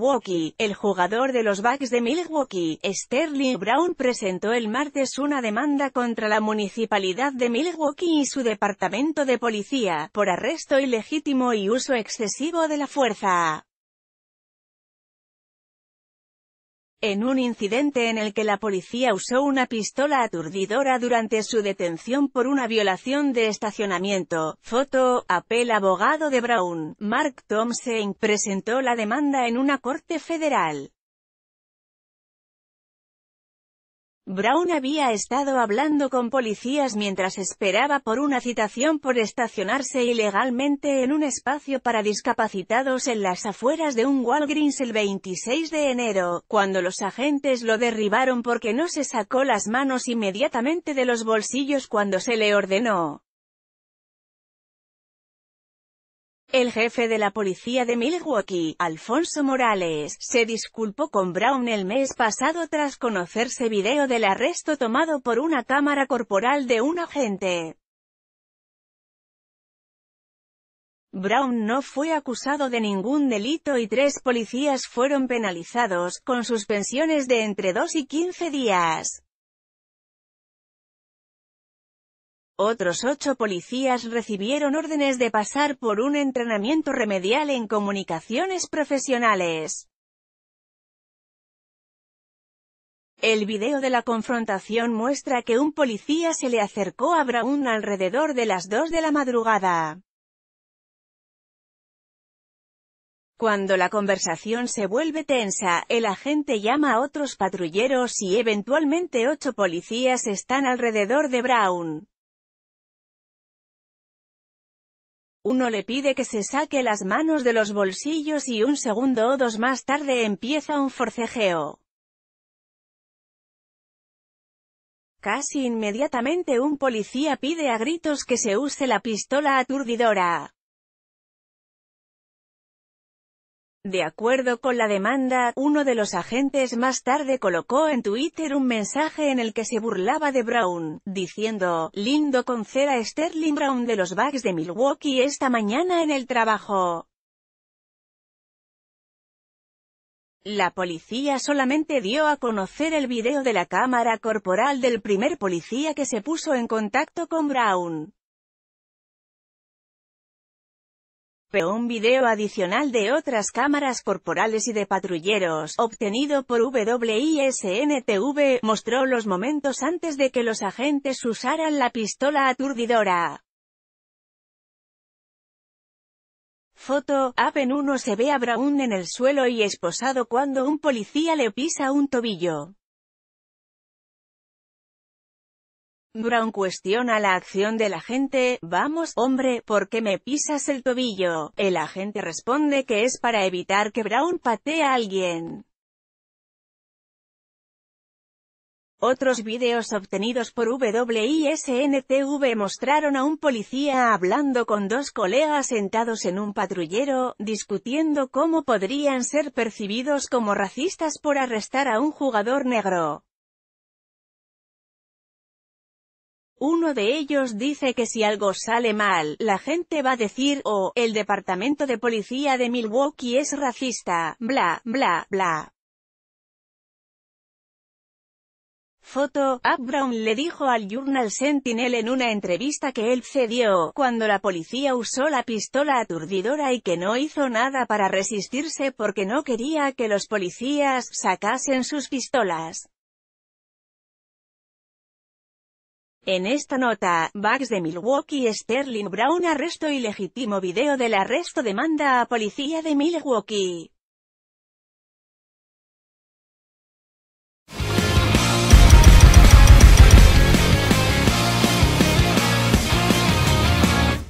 Milwaukee, el jugador de los Bucks de Milwaukee, Sterling Brown presentó el martes una demanda contra la Municipalidad de Milwaukee y su Departamento de Policía, por arresto ilegítimo y uso excesivo de la fuerza. en un incidente en el que la policía usó una pistola aturdidora durante su detención por una violación de estacionamiento. Foto, Apel abogado de Brown, Mark Thompson, presentó la demanda en una corte federal. Brown había estado hablando con policías mientras esperaba por una citación por estacionarse ilegalmente en un espacio para discapacitados en las afueras de un Walgreens el 26 de enero, cuando los agentes lo derribaron porque no se sacó las manos inmediatamente de los bolsillos cuando se le ordenó. El jefe de la policía de Milwaukee, Alfonso Morales, se disculpó con Brown el mes pasado tras conocerse video del arresto tomado por una cámara corporal de un agente. Brown no fue acusado de ningún delito y tres policías fueron penalizados, con suspensiones de entre 2 y 15 días. Otros ocho policías recibieron órdenes de pasar por un entrenamiento remedial en comunicaciones profesionales. El video de la confrontación muestra que un policía se le acercó a Brown alrededor de las 2 de la madrugada. Cuando la conversación se vuelve tensa, el agente llama a otros patrulleros y eventualmente ocho policías están alrededor de Brown. Uno le pide que se saque las manos de los bolsillos y un segundo o dos más tarde empieza un forcejeo. Casi inmediatamente un policía pide a gritos que se use la pistola aturdidora. De acuerdo con la demanda, uno de los agentes más tarde colocó en Twitter un mensaje en el que se burlaba de Brown, diciendo, lindo con cera Sterling Brown de los Bucks de Milwaukee esta mañana en el trabajo. La policía solamente dio a conocer el video de la cámara corporal del primer policía que se puso en contacto con Brown. pero un video adicional de otras cámaras corporales y de patrulleros, obtenido por WISNTV, mostró los momentos antes de que los agentes usaran la pistola aturdidora. Foto, Aven 1 se ve a Brown en el suelo y esposado cuando un policía le pisa un tobillo. Brown cuestiona la acción del agente, vamos, hombre, ¿por qué me pisas el tobillo? El agente responde que es para evitar que Brown patee a alguien. Otros videos obtenidos por WISNTV mostraron a un policía hablando con dos colegas sentados en un patrullero, discutiendo cómo podrían ser percibidos como racistas por arrestar a un jugador negro. Uno de ellos dice que si algo sale mal, la gente va a decir, oh, el departamento de policía de Milwaukee es racista, bla, bla, bla. Foto, Up Brown le dijo al Journal Sentinel en una entrevista que él cedió, cuando la policía usó la pistola aturdidora y que no hizo nada para resistirse porque no quería que los policías sacasen sus pistolas. En esta nota, Bucks de Milwaukee Sterling Brown arresto ilegítimo video del arresto demanda a policía de Milwaukee.